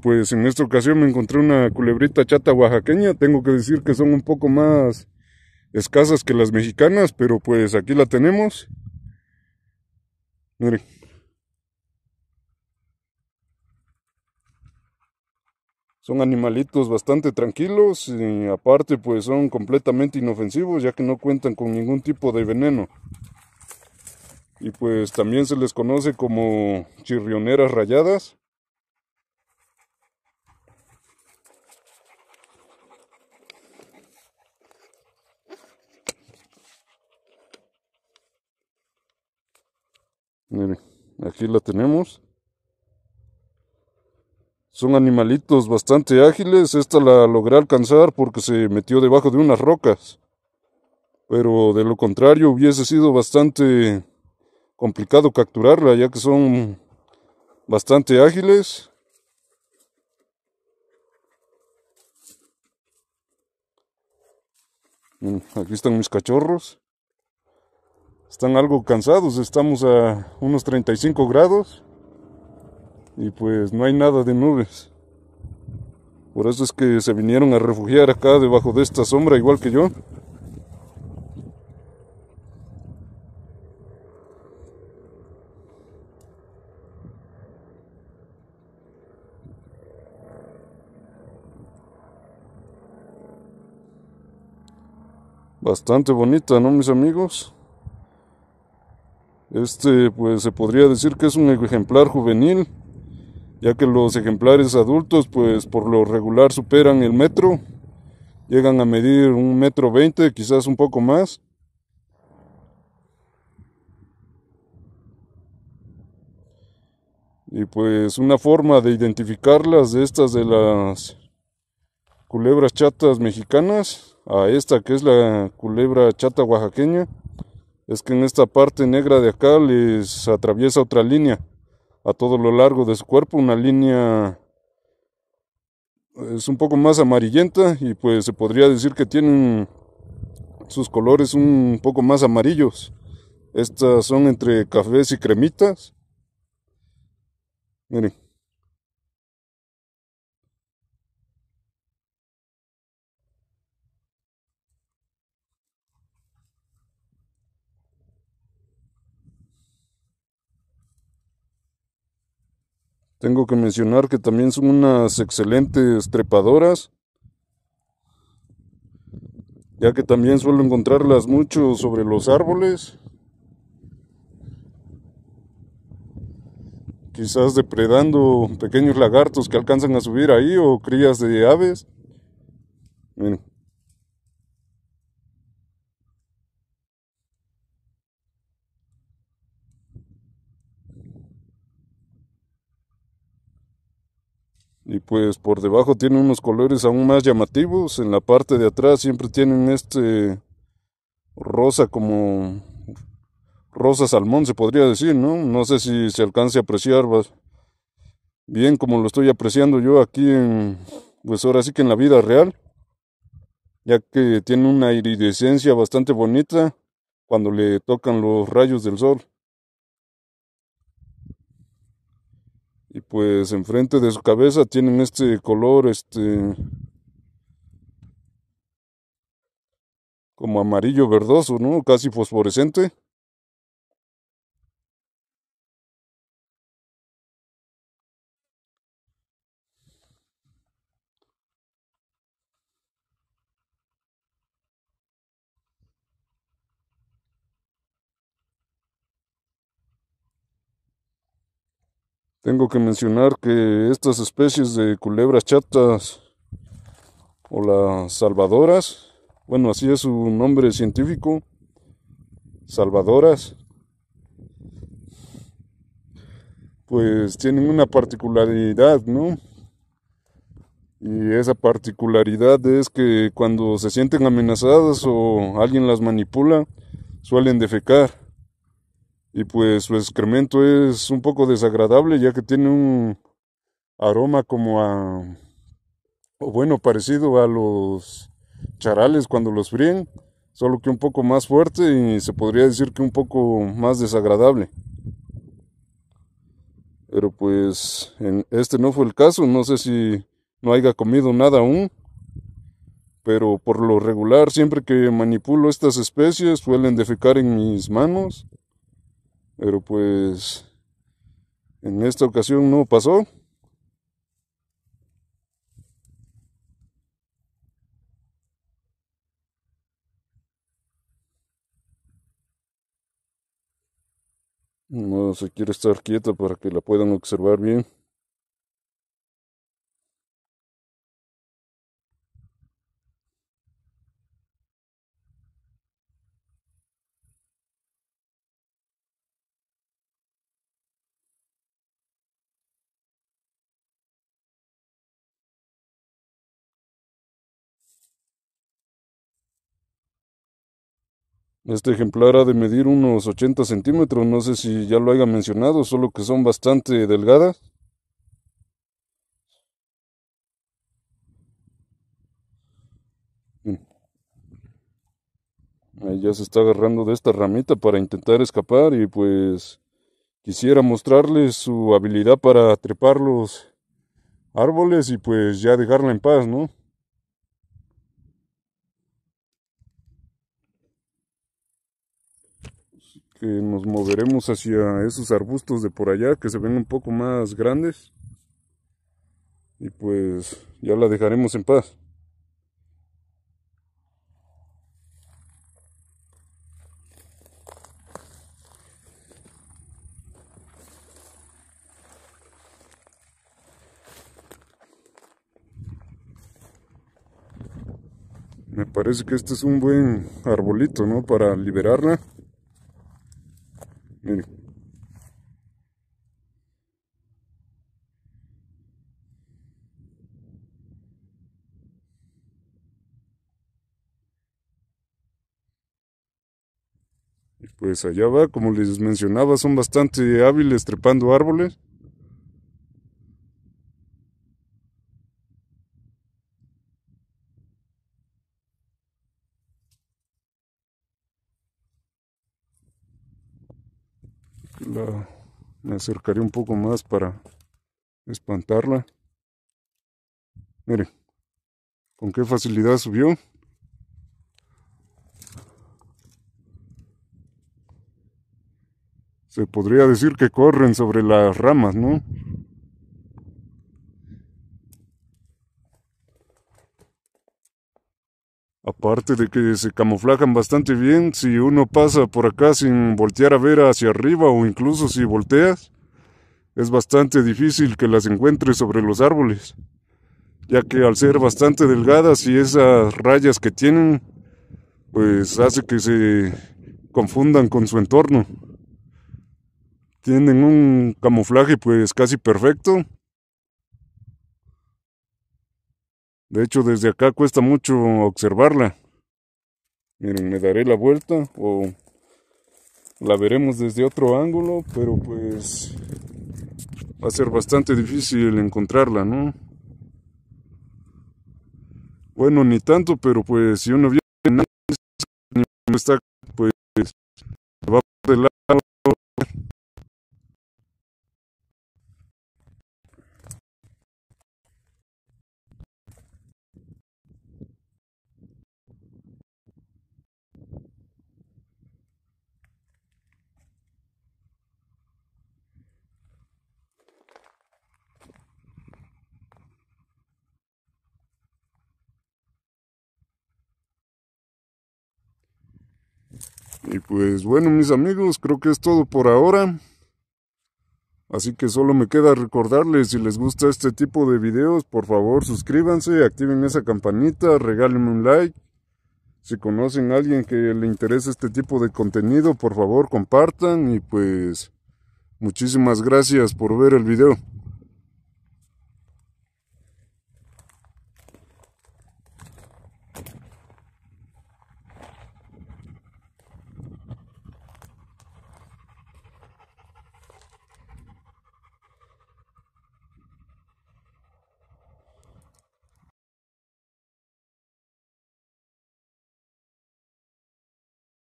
pues en esta ocasión me encontré una culebrita chata oaxaqueña. Tengo que decir que son un poco más escasas que las mexicanas, pero pues aquí la tenemos. Miren. Son animalitos bastante tranquilos y aparte pues son completamente inofensivos ya que no cuentan con ningún tipo de veneno. Y pues también se les conoce como chirrioneras rayadas Miren, aquí la tenemos. Son animalitos bastante ágiles. Esta la logré alcanzar porque se metió debajo de unas rocas. Pero de lo contrario hubiese sido bastante complicado capturarla ya que son bastante ágiles. Aquí están mis cachorros están algo cansados, estamos a unos 35 grados y pues no hay nada de nubes. Por eso es que se vinieron a refugiar acá debajo de esta sombra igual que yo. Bastante bonita, ¿no, mis amigos? Este, pues se podría decir que es un ejemplar juvenil, ya que los ejemplares adultos, pues por lo regular superan el metro, llegan a medir un metro veinte, quizás un poco más. Y pues una forma de identificarlas de estas de las culebras chatas mexicanas a esta que es la culebra chata oaxaqueña es que en esta parte negra de acá les atraviesa otra línea a todo lo largo de su cuerpo, una línea es un poco más amarillenta y pues se podría decir que tienen sus colores un poco más amarillos. Estas son entre cafés y cremitas. Miren. Tengo que mencionar que también son unas excelentes trepadoras, ya que también suelo encontrarlas mucho sobre los árboles. quizás depredando pequeños lagartos que alcanzan a subir ahí o crías de aves. Y pues por debajo tiene unos colores aún más llamativos. En la parte de atrás siempre tienen este rosa como rosa salmón se podría decir, ¿no? No sé si se alcance a apreciar bien como lo estoy apreciando yo aquí en pues ahora sí que en la vida real, ya que tiene una iridescencia bastante bonita cuando le tocan los rayos del sol. y pues enfrente de su cabeza tienen este color este como amarillo verdoso, ¿no? Casi fosforescente. Tengo que mencionar que estas especies de culebras chatas o las salvadoras, bueno, así es su nombre científico, salvadoras, pues tienen una particularidad, ¿no? Y esa particularidad es que cuando se sienten amenazadas o alguien las manipula, suelen defecar y pues su excremento es un poco desagradable ya que tiene un aroma como a o bueno parecido a los charales cuando los fríen solo que un poco más fuerte y se podría decir que un poco más desagradable pero pues en este no fue el caso no sé si no haya comido nada aún pero por lo regular siempre que manipulo estas especies suelen defecar en mis manos pero pues en esta ocasión no pasó. No se quiere estar quieta para que la puedan observar bien. Este ejemplar ha de medir unos 80 centímetros, no sé si ya lo haya mencionado, solo que son bastante delgadas. Mm. Ahí ya se está agarrando de esta ramita para intentar escapar y pues quisiera mostrarles su habilidad para trepar los árboles y pues ya dejarla en paz, ¿no? que nos moveremos hacia esos arbustos de por allá que se ven un poco más grandes. Y pues ya la dejaremos en paz. Me parece que este es un buen arbolito, ¿no? Para liberarla. Y Pues allá va, como les mencionaba, son bastante hábiles trepando árboles. me acercaré un poco más para espantarla. Mire, con qué facilidad subió. Se podría decir que corren sobre las ramas, ¿no? Aparte de que se camuflajan bastante bien si uno pasa por acá sin voltear a ver hacia arriba o incluso si volteas, es bastante difícil que las encuentres sobre los árboles, ya que al ser bastante delgadas y esas rayas que tienen, pues hace que se confundan con su entorno. Tienen un camuflaje pues casi perfecto De hecho, desde acá cuesta mucho observarla. Miren, me daré la vuelta o la veremos desde otro ángulo, pero pues va a ser bastante difícil encontrarla, ¿no? Bueno, ni tanto, pero pues si uno viene pues, está pues va del lado Y pues bueno, mis amigos, creo que es todo por ahora. Así que solo me queda recordarles si les gusta este tipo de videos, por favor suscríbanse, activen esa campanita, regálenme un like. Si conocen a alguien que le interese este tipo de contenido, por favor compartan y pues muchísimas gracias por ver el video.